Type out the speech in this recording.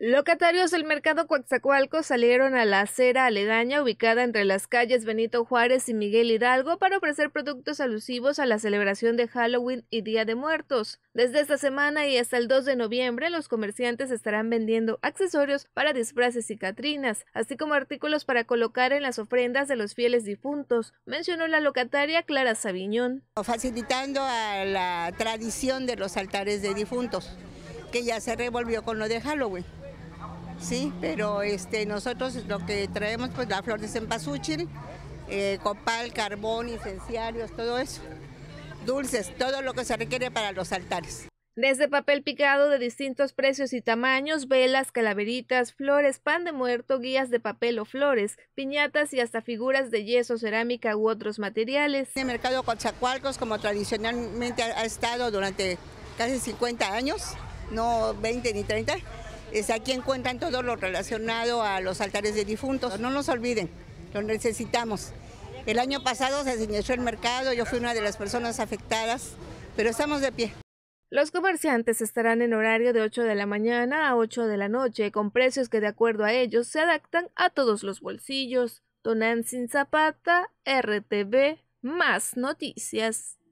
Locatarios del mercado Coxacualco salieron a la acera aledaña ubicada entre las calles Benito Juárez y Miguel Hidalgo para ofrecer productos alusivos a la celebración de Halloween y Día de Muertos. Desde esta semana y hasta el 2 de noviembre, los comerciantes estarán vendiendo accesorios para disfraces y catrinas, así como artículos para colocar en las ofrendas de los fieles difuntos, mencionó la locataria Clara Sabiñón. Facilitando a la tradición de los altares de difuntos, que ya se revolvió con lo de Halloween sí, pero este, nosotros lo que traemos pues la flor de cempasúchil, eh, copal, carbón, incenciarios, todo eso, dulces, todo lo que se requiere para los altares. Desde papel picado de distintos precios y tamaños, velas, calaveritas, flores, pan de muerto, guías de papel o flores, piñatas y hasta figuras de yeso, cerámica u otros materiales. El mercado Coatzacoalcos, como tradicionalmente ha estado durante casi 50 años, no 20 ni 30, es aquí encuentran todo lo relacionado a los altares de difuntos. No nos olviden, lo necesitamos. El año pasado se señaló el mercado, yo fui una de las personas afectadas, pero estamos de pie. Los comerciantes estarán en horario de 8 de la mañana a 8 de la noche, con precios que de acuerdo a ellos se adaptan a todos los bolsillos. Donan sin zapata, RTV, más noticias.